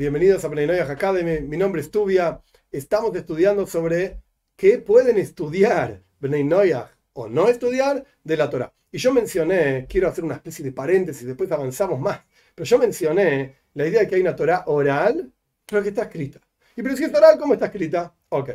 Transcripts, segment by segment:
Bienvenidos a Planinoyas Academy. Mi nombre es Tubia. Estamos estudiando sobre qué pueden estudiar Planinoyas o no estudiar de la Torah. Y yo mencioné, quiero hacer una especie de paréntesis, después avanzamos más, pero yo mencioné la idea de que hay una Torah oral, pero que está escrita. Y pero si es oral, ¿cómo está escrita? Ok.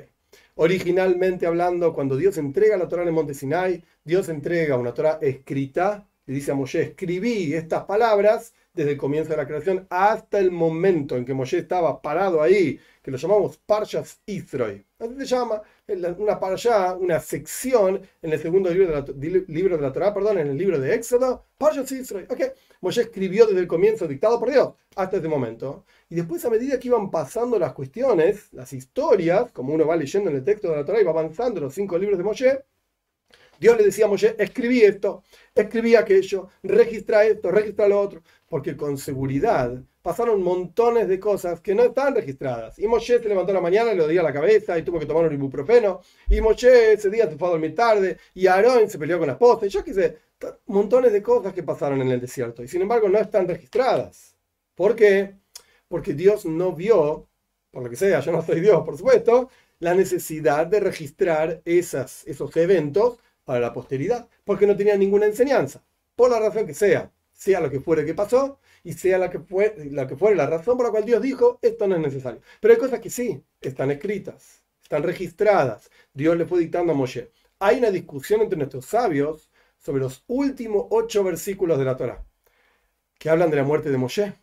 Originalmente hablando, cuando Dios entrega la Torah en monte Sinai, Dios entrega una Torah escrita le dice a Moshe, escribí estas palabras desde el comienzo de la creación hasta el momento en que Moshe estaba parado ahí, que lo llamamos Parshas Isroy. Así se llama eh, una parshá, una sección en el segundo libro de la, libro de la Torah, perdón, en el libro de Éxodo, Parshas Isroy. Ok, Moshe escribió desde el comienzo, dictado por Dios, hasta ese momento. Y después, a medida que iban pasando las cuestiones, las historias, como uno va leyendo en el texto de la Torah y va avanzando los cinco libros de Moshe, Dios le decía a Moshe, escribí esto, escribí aquello, registra esto, registra lo otro, porque con seguridad pasaron montones de cosas que no están registradas. Y Moshe se levantó la mañana le le la cabeza y tuvo que tomar un ibuprofeno. Y Moshe ese día se fue a dormir tarde y aaron se peleó con las esposa. Ya yo montones de cosas que pasaron en el desierto y sin embargo no están registradas. ¿Por qué? Porque Dios no vio, por lo que sea, yo no soy Dios, por supuesto, la necesidad de registrar esos eventos para la posteridad, porque no tenía ninguna enseñanza, por la razón que sea, sea lo que fuere que pasó y sea la que, fue, la que la razón por la cual Dios dijo, esto no es necesario. Pero hay cosas que sí, están escritas, están registradas, Dios le fue dictando a Moshe. Hay una discusión entre nuestros sabios sobre los últimos ocho versículos de la Torah, que hablan de la muerte de Moshe.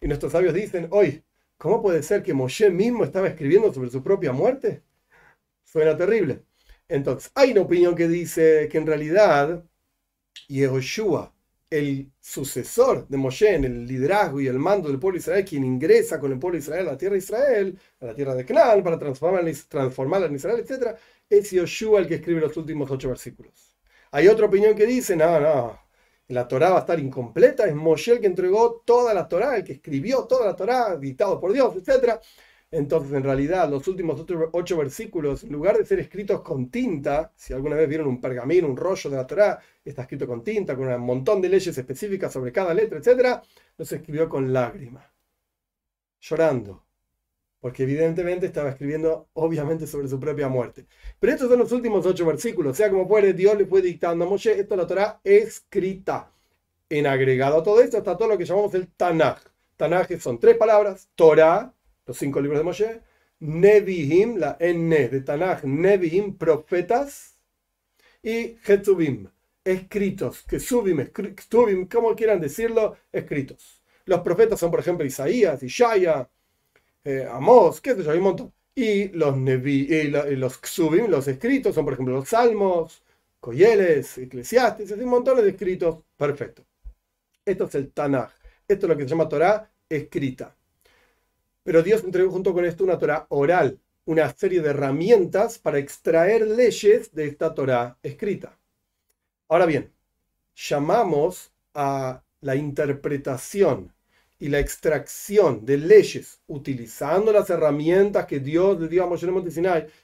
Y nuestros sabios dicen, hoy, ¿cómo puede ser que Moshe mismo estaba escribiendo sobre su propia muerte? Suena terrible. Entonces, hay una opinión que dice que en realidad Yehoshua, el sucesor de Moshe en el liderazgo y el mando del pueblo de Israel, quien ingresa con el pueblo de Israel a la tierra de Israel, a la tierra de Canaán, para transformarla, en Israel, etc., es Yehoshua el que escribe los últimos ocho versículos. Hay otra opinión que dice, no, no, la Torah va a estar incompleta, es Moshe el que entregó toda la Torah, el que escribió toda la Torah, dictado por Dios, etc. Entonces, en realidad, los últimos ocho versículos, en lugar de ser escritos con tinta, si alguna vez vieron un pergamino, un rollo de la Torá, está escrito con tinta, con un montón de leyes específicas sobre cada letra, etc., los escribió con lágrimas, llorando, porque evidentemente estaba escribiendo, obviamente, sobre su propia muerte. Pero estos son los últimos ocho versículos, o sea como puede, Dios le fue dictando a Moshe, esto es la Torá escrita. En agregado a todo esto está todo lo que llamamos el Tanaj. Tanaj son tres palabras, Torah, los cinco libros de Moshe, Nebihim, la N de Tanaj, Nebihim, profetas, y Getubim, escritos, que subim, como quieran decirlo, escritos. Los profetas son, por ejemplo, Isaías, Ishaya, eh, Amós, qué sé yo, hay un montón. Y los, nevi, los Ksubim, los escritos, son, por ejemplo, los Salmos, Coyeles, Eclesiastes, hay un montón de escritos. Perfecto. Esto es el Tanaj. Esto es lo que se llama Torah escrita. Pero Dios entregó junto con esto una Torah oral, una serie de herramientas para extraer leyes de esta Torah escrita. Ahora bien, llamamos a la interpretación y la extracción de leyes utilizando las herramientas que Dios le dio a Monte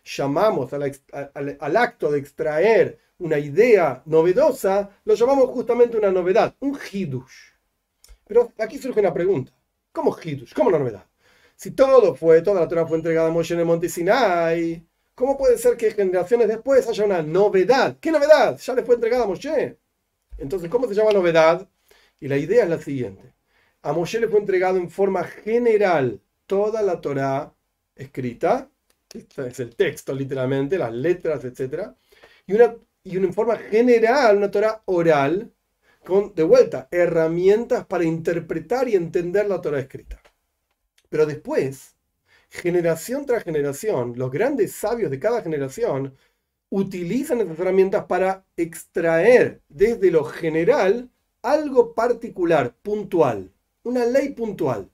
llamamos al, acto de extraer una idea novedosa, lo llamamos justamente una novedad, un hidush. Pero aquí surge una pregunta. ¿Cómo hidush? ¿Cómo la novedad? Si todo fue, toda la Torah fue entregada a Moshe en el monte Sinai, ¿cómo puede ser que generaciones después haya una novedad? ¿Qué novedad? Ya le fue entregada a Moshe. Entonces, ¿cómo se llama novedad? Y la idea es la siguiente. A Moshe le fue entregado en forma general toda la Torah escrita, este es el texto literalmente, las letras, etc. Y una, y una en forma general, una Torah oral, con, de vuelta, herramientas para interpretar y entender la Torah escrita. Pero después, generación tras generación, los grandes sabios de cada generación utilizan estas herramientas para extraer desde lo general algo particular, puntual, una ley puntual.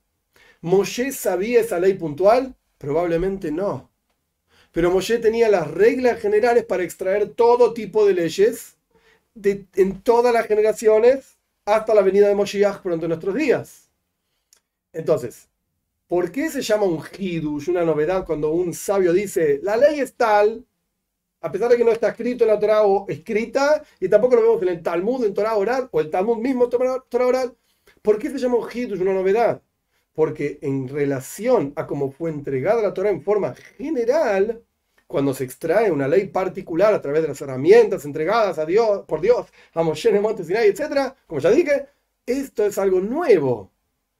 ¿Moshe sabía esa ley puntual? Probablemente no. Pero Moshe tenía las reglas generales para extraer todo tipo de leyes en todas las generaciones hasta la venida de Moshe pronto en nuestros días. Entonces, ¿Por qué se llama un hidush, una novedad, cuando un sabio dice, la ley es tal, a pesar de que no está escrito en la Torah o escrita, y tampoco lo vemos en el Talmud, en Torah oral, o el Talmud mismo, Torah oral? ¿Por qué se llama un hidush, una novedad? Porque en relación a cómo fue entregada la Torah en forma general, cuando se extrae una ley particular a través de las herramientas entregadas a Dios, por Dios, a Moshe en el monte etc., como ya dije, esto es algo nuevo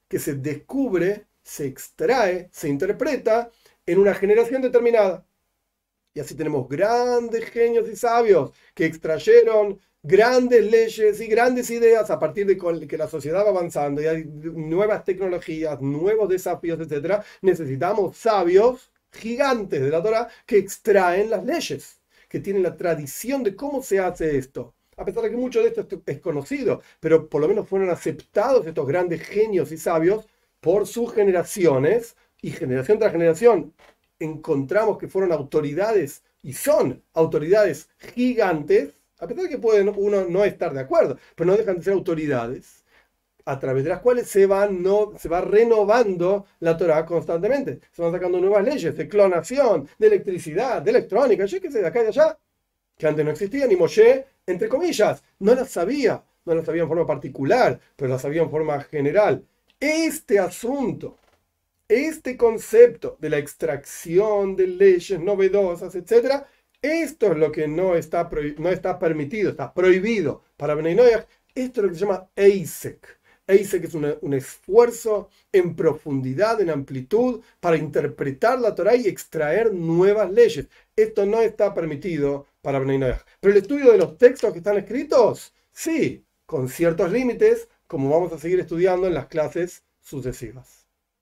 que se descubre se extrae, se interpreta en una generación determinada. Y así tenemos grandes genios y sabios que extrayeron grandes leyes y grandes ideas a partir de que la sociedad va avanzando y hay nuevas tecnologías, nuevos desafíos, etc. Necesitamos sabios gigantes de la Torah que extraen las leyes, que tienen la tradición de cómo se hace esto. A pesar de que mucho de esto es conocido, pero por lo menos fueron aceptados estos grandes genios y sabios por sus generaciones y generación tras generación encontramos que fueron autoridades y son autoridades gigantes, a pesar de que pueden uno no estar de acuerdo, pero no dejan de ser autoridades a través de las cuales se va, no, se va renovando la Torah constantemente. Se van sacando nuevas leyes de clonación, de electricidad, de electrónica, yo qué sé, de acá y de allá, que antes no existían, ni Moshe, entre comillas, no las sabía, no las sabía en forma particular, pero las sabía en forma general. Este asunto, este concepto de la extracción de leyes novedosas, etc., esto es lo que no está, no está permitido, está prohibido para Benay Esto es lo que se llama EISEC. EISEC es un esfuerzo en profundidad, en amplitud, para interpretar la Torah y extraer nuevas leyes. Esto no está permitido para Benay Pero el estudio de los textos que están escritos, sí, con ciertos límites, como vamos a seguir estudiando en las clases sucesivas.